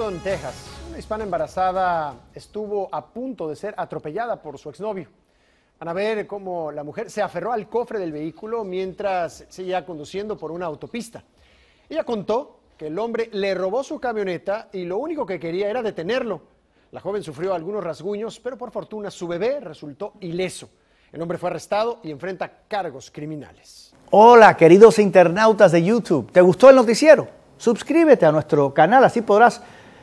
en Texas, una hispana embarazada estuvo a punto de ser atropellada por su exnovio. Van a ver cómo la mujer se aferró al cofre del vehículo mientras seguía conduciendo por una autopista. Ella contó que el hombre le robó su camioneta y lo único que quería era detenerlo. La joven sufrió algunos rasguños, pero por fortuna su bebé resultó ileso. El hombre fue arrestado y enfrenta cargos criminales. Hola, queridos internautas de YouTube. ¿Te gustó el noticiero? Suscríbete a nuestro canal, así podrás